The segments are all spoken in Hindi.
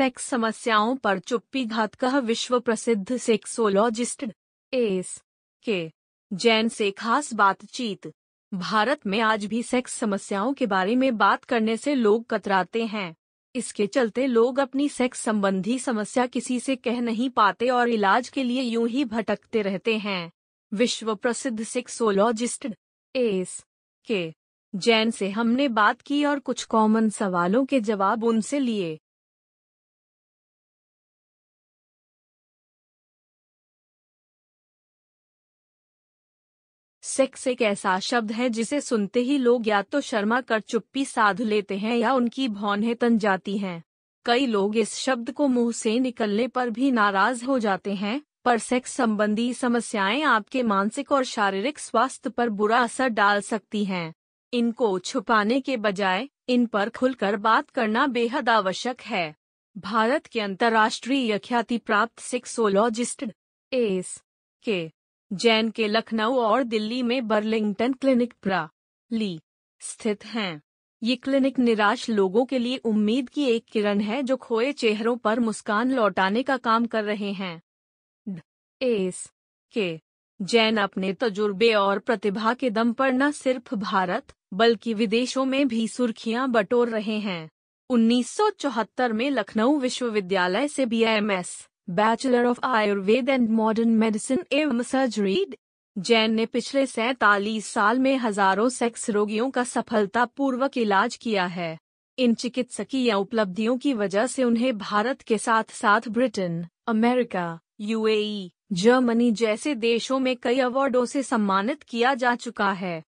सेक्स समस्याओं पर चुप्पी घात कह विश्व प्रसिद्ध सेक्सोलॉजिस्ट एस के जैन से खास बातचीत भारत में आज भी सेक्स समस्याओं के बारे में बात करने से लोग कतराते हैं इसके चलते लोग अपनी सेक्स संबंधी समस्या किसी से कह नहीं पाते और इलाज के लिए यूं ही भटकते रहते हैं विश्व प्रसिद्ध सेक्सोलॉजिस्ट एस के जैन से हमने बात की और कुछ कॉमन सवालों के जवाब उनसे लिए सेक्स एक ऐसा शब्द है जिसे सुनते ही लोग या तो शर्मा कर चुप्पी साध लेते हैं या उनकी भौने तन जाती हैं कई लोग इस शब्द को मुंह से निकलने पर भी नाराज हो जाते हैं पर सेक्स संबंधी समस्याएं आपके मानसिक और शारीरिक स्वास्थ्य पर बुरा असर डाल सकती हैं इनको छुपाने के बजाय इन पर खुलकर बात करना बेहद आवश्यक है भारत के अंतर्राष्ट्रीय ख्याति प्राप्त सेक्सोलॉजिस्ट एस के जैन के लखनऊ और दिल्ली में बर्लिंगटन क्लिनिक प्रा ली स्थित हैं ये क्लिनिक निराश लोगों के लिए उम्मीद की एक किरण है जो खोए चेहरों पर मुस्कान लौटाने का काम कर रहे हैं एस के जैन अपने तजुर्बे और प्रतिभा के दम पर न सिर्फ भारत बल्कि विदेशों में भी सुर्खियां बटोर रहे हैं 1974 में लखनऊ विश्वविद्यालय से एस bachelor of Ayurveda and modern medicine एवं सर्जरी जैन ने पिछले सैतालीस साल में हजारों सेक्स रोगियों का सफलतापूर्वक इलाज किया है इन चिकित्सकीय उपलब्धियों की वजह से उन्हें भारत के साथ साथ ब्रिटेन अमेरिका यूएई, जर्मनी जैसे देशों में कई अवार्डों से सम्मानित किया जा चुका है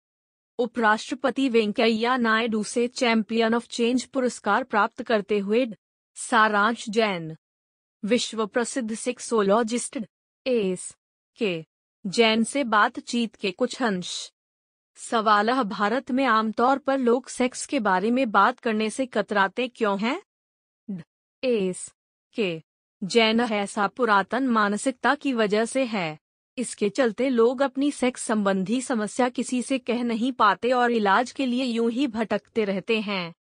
उपराष्ट्रपति वेंकैया नायडू से चैंपियन ऑफ चेंज पुरस्कार प्राप्त करते हुए सारांश जैन विश्व प्रसिद्ध सेक्सोलॉजिस्ट एस के जैन से बातचीत के कुछ अंश सवाल भारत में आमतौर पर लोग सेक्स के बारे में बात करने से कतराते क्यों हैं एस के जैन ऐसा पुरातन मानसिकता की वजह से है इसके चलते लोग अपनी सेक्स संबंधी समस्या किसी से कह नहीं पाते और इलाज के लिए यूं ही भटकते रहते हैं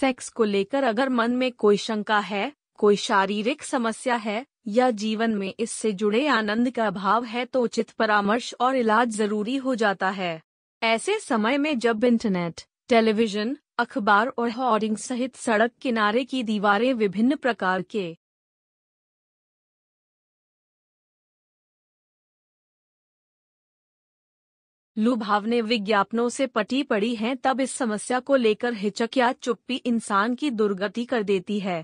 सेक्स को लेकर अगर मन में कोई शंका है कोई शारीरिक समस्या है या जीवन में इससे जुड़े आनंद का अभाव है तो उचित परामर्श और इलाज जरूरी हो जाता है ऐसे समय में जब इंटरनेट टेलीविजन अखबार और हॉर्डिंग सहित सड़क किनारे की दीवारें विभिन्न प्रकार के लुभावने विज्ञापनों से पटी पड़ी हैं तब इस समस्या को लेकर हिचक या चुप्पी इंसान की दुर्गति कर देती है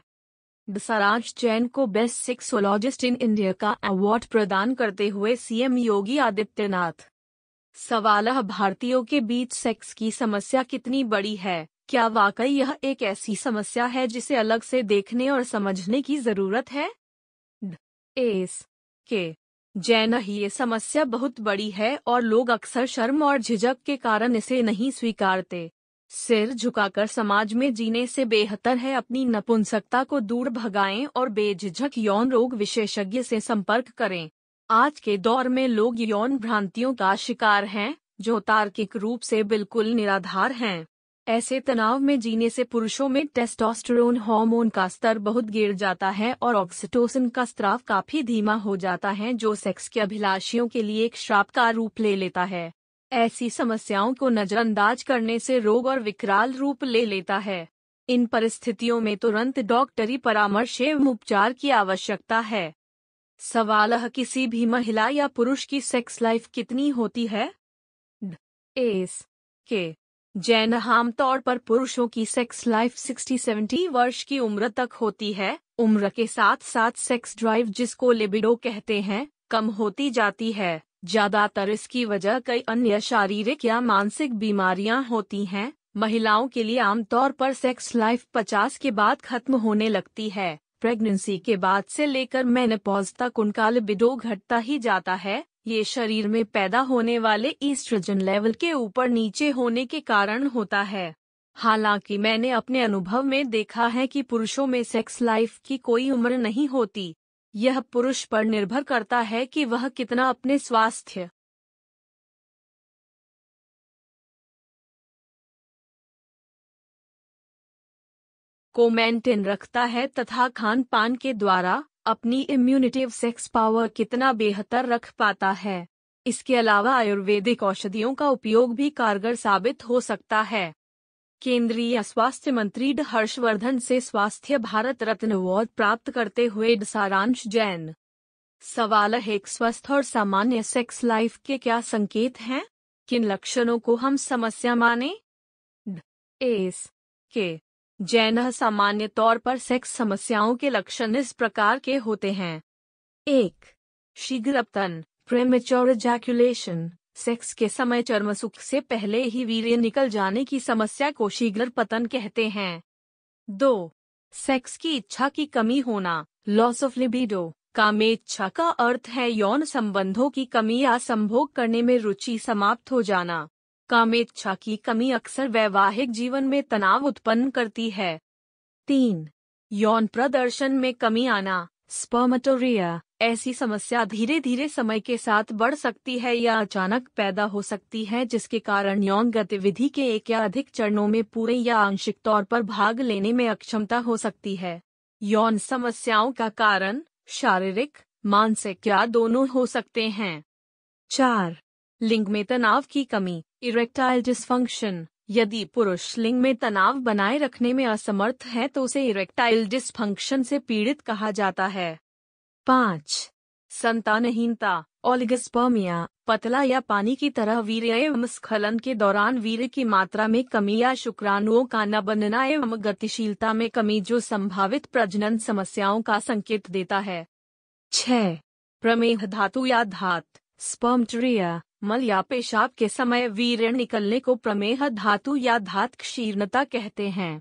दसाराज जैन को बेस्ट सेक्सोलॉजिस्ट इन इंडिया का अवार्ड प्रदान करते हुए सीएम योगी आदित्यनाथ सवाल भारतीयों के बीच सेक्स की समस्या कितनी बड़ी है क्या वाकई यह एक ऐसी समस्या है जिसे अलग से देखने और समझने की जरूरत है एस के जैन ही हाँ, ये समस्या बहुत बड़ी है और लोग अक्सर शर्म और झिझक के कारण इसे नहीं स्वीकारते सिर झुकाकर समाज में जीने से बेहतर है अपनी नपुंसकता को दूर भगाएं और बेझिझक यौन रोग विशेषज्ञ से संपर्क करें आज के दौर में लोग यौन भ्रांतियों का शिकार हैं जो तार्किक रूप से बिल्कुल निराधार हैं ऐसे तनाव में जीने से पुरुषों में टेस्टोस्टेरोन हार्मोन का स्तर बहुत गिर जाता है और ऑक्सीटोसिन का स्त्राव काफी धीमा हो जाता है जो सेक्स के अभिलाषियों के लिए एक श्राप का रूप ले लेता है ऐसी समस्याओं को नजरअंदाज करने से रोग और विकराल रूप ले लेता है इन परिस्थितियों में तुरंत डॉक्टरी परामर्श एवं उपचार की आवश्यकता है सवाल है किसी भी महिला या पुरुष की सेक्स लाइफ कितनी होती है एस के जैन आमतौर पर पुरुषों की सेक्स लाइफ 60-70 वर्ष की उम्र तक होती है उम्र के साथ साथ सेक्स ड्राइव जिसको लिबिडो कहते हैं कम होती जाती है ज्यादातर इसकी वजह कई अन्य शारीरिक या मानसिक बीमारियां होती हैं महिलाओं के लिए आमतौर पर सेक्स लाइफ 50 के बाद खत्म होने लगती है प्रेगनेंसी के बाद से लेकर मेनोपॉज तक उनका लिबिडो घटता ही जाता है ये शरीर में पैदा होने वाले ईस्ट्रोजन लेवल के ऊपर नीचे होने के कारण होता है हालांकि मैंने अपने अनुभव में देखा है कि पुरुषों में सेक्स लाइफ की कोई उम्र नहीं होती यह पुरुष पर निर्भर करता है कि वह कितना अपने स्वास्थ्य को मेंटेन रखता है तथा खान पान के द्वारा अपनी इम्यूनिटिव सेक्स पावर कितना बेहतर रख पाता है इसके अलावा आयुर्वेदिक औषधियों का उपयोग भी कारगर साबित हो सकता है केंद्रीय स्वास्थ्य मंत्री हर्षवर्धन से स्वास्थ्य भारत रत्न अवार्ड प्राप्त करते हुए सारांश जैन सवाल है एक स्वस्थ और सामान्य सेक्स लाइफ के क्या संकेत हैं किन लक्षणों को हम समस्या माने एस के जैन सामान्य तौर पर सेक्स समस्याओं के लक्षण इस प्रकार के होते हैं एक शीघ्रपतन अपतन जैक्युलेशन सेक्स के समय चर्म सुख से पहले ही वीर्य निकल जाने की समस्या को शीघ्र पतन कहते हैं दो सेक्स की इच्छा की कमी होना लॉस ऑफ लिबिडो कामेच्छा का अर्थ है यौन संबंधों की कमी या संभोग करने में रुचि समाप्त हो जाना कामेच्छा की कमी अक्सर वैवाहिक जीवन में तनाव उत्पन्न करती है तीन यौन प्रदर्शन में कमी आना स्पर्मेटोरिया ऐसी समस्या धीरे धीरे समय के साथ बढ़ सकती है या अचानक पैदा हो सकती है जिसके कारण यौन गतिविधि के एक या अधिक चरणों में पूरे या आंशिक तौर पर भाग लेने में अक्षमता हो सकती है यौन समस्याओं का कारण शारीरिक मानसिक या दोनों हो सकते हैं चार लिंग में तनाव की कमी इरेक्टाइल डिस्फंक्शन यदि पुरुष लिंग में तनाव बनाए रखने में असमर्थ है तो उसे इरेक्टाइल डिस्फंक्शन से पीड़ित कहा जाता है पाँच संतानहीनता ओलिगस्पर्मिया पतला या पानी की तरह वीर एवं स्खलन के दौरान वीर की मात्रा में कमी या शुक्राणुओं का न बनना एवं गतिशीलता में कमी जो संभावित प्रजनन समस्याओं का संकेत देता है छह प्रमेह धातु या धात स्पर्मट्रिया मल या पेशाब के समय वीर निकलने को प्रमेह धातु या धात क्षीर्णता कहते हैं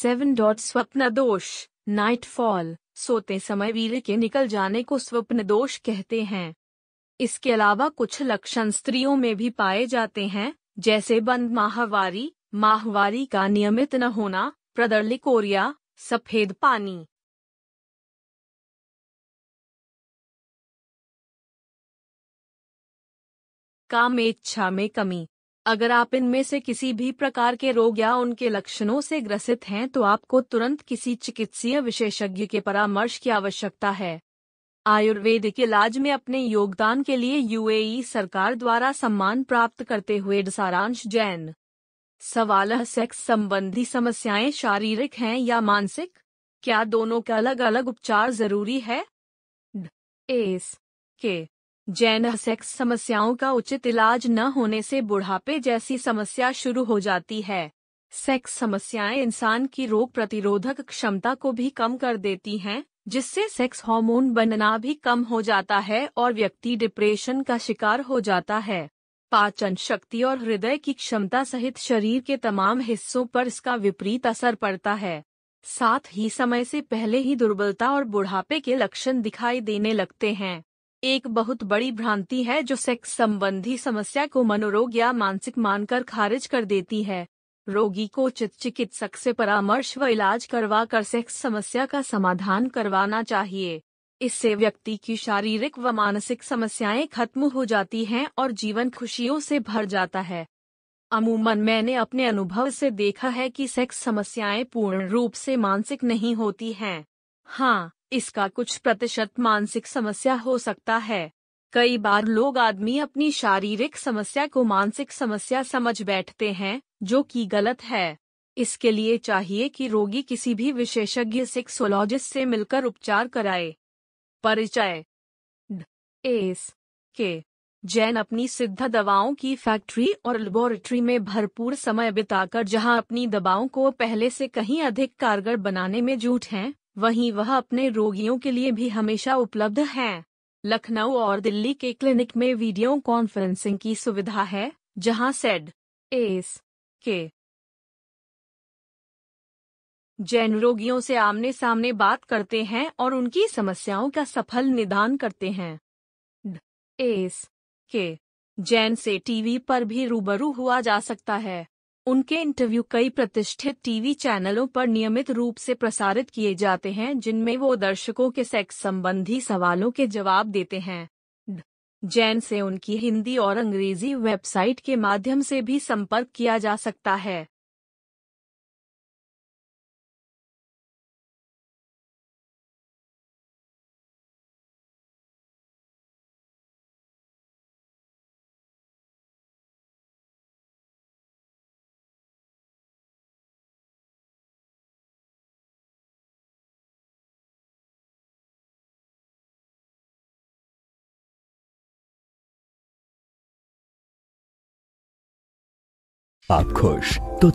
सेवन डॉट स्वप्न दोष नाइट फॉल सोते समय वीर के निकल जाने को स्वप्न दोष कहते हैं इसके अलावा कुछ लक्षण स्त्रियों में भी पाए जाते हैं जैसे बंद माहवारी माहवारी का नियमित न होना प्रदर्लिकोरिया सफेद पानी कामेच्छा में कमी अगर आप इनमें से किसी भी प्रकार के रोग या उनके लक्षणों से ग्रसित हैं तो आपको तुरंत किसी चिकित्सीय विशेषज्ञ के परामर्श की आवश्यकता है आयुर्वेदिक इलाज में अपने योगदान के लिए यूएई सरकार द्वारा सम्मान प्राप्त करते हुए सारांश जैन सवाल सेक्स संबंधी समस्याएं शारीरिक हैं या मानसिक क्या दोनों का अलग अलग उपचार जरूरी है एस के जैन सेक्स समस्याओं का उचित इलाज न होने से बुढ़ापे जैसी समस्या शुरू हो जाती है सेक्स समस्याएं इंसान की रोग प्रतिरोधक क्षमता को भी कम कर देती हैं जिससे सेक्स हार्मोन बनना भी कम हो जाता है और व्यक्ति डिप्रेशन का शिकार हो जाता है पाचन शक्ति और हृदय की क्षमता सहित शरीर के तमाम हिस्सों पर इसका विपरीत असर पड़ता है साथ ही समय से पहले ही दुर्बलता और बुढ़ापे के लक्षण दिखाई देने लगते हैं एक बहुत बड़ी भ्रांति है जो सेक्स संबंधी समस्या को मनोरोग या मानसिक मानकर खारिज कर देती है रोगी को उचित चिकित्सक से परामर्श व इलाज करवा कर सेक्स समस्या का समाधान करवाना चाहिए इससे व्यक्ति की शारीरिक व मानसिक समस्याएं खत्म हो जाती हैं और जीवन खुशियों से भर जाता है अमूमन मैंने अपने अनुभव से देखा है कि सेक्स समस्याएं पूर्ण रूप से मानसिक नहीं होती हैं हाँ इसका कुछ प्रतिशत मानसिक समस्या हो सकता है कई बार लोग आदमी अपनी शारीरिक समस्या को मानसिक समस्या समझ बैठते हैं जो कि गलत है इसके लिए चाहिए कि रोगी किसी भी विशेषज्ञ सेक्सोलॉजिस्ट से मिलकर उपचार कराए परिचय एस के जैन अपनी सिद्ध दवाओं की फैक्ट्री और लेबोरेटरी में भरपूर समय बिताकर जहां अपनी दवाओं को पहले से कहीं अधिक कारगर बनाने में जूट हैं वहीं वह अपने रोगियों के लिए भी हमेशा उपलब्ध हैं लखनऊ और दिल्ली के क्लिनिक में वीडियो कॉन्फ्रेंसिंग की सुविधा है जहां सेड एस के जैन रोगियों से आमने सामने बात करते हैं और उनकी समस्याओं का सफल निदान करते हैं एस के जैन से टीवी पर भी रूबरू हुआ जा सकता है उनके इंटरव्यू कई प्रतिष्ठित टीवी चैनलों पर नियमित रूप से प्रसारित किए जाते हैं जिनमें वो दर्शकों के सेक्स संबंधी सवालों के जवाब देते हैं जैन से उनकी हिंदी और अंग्रेजी वेबसाइट के माध्यम से भी संपर्क किया जा सकता है आप खुश तो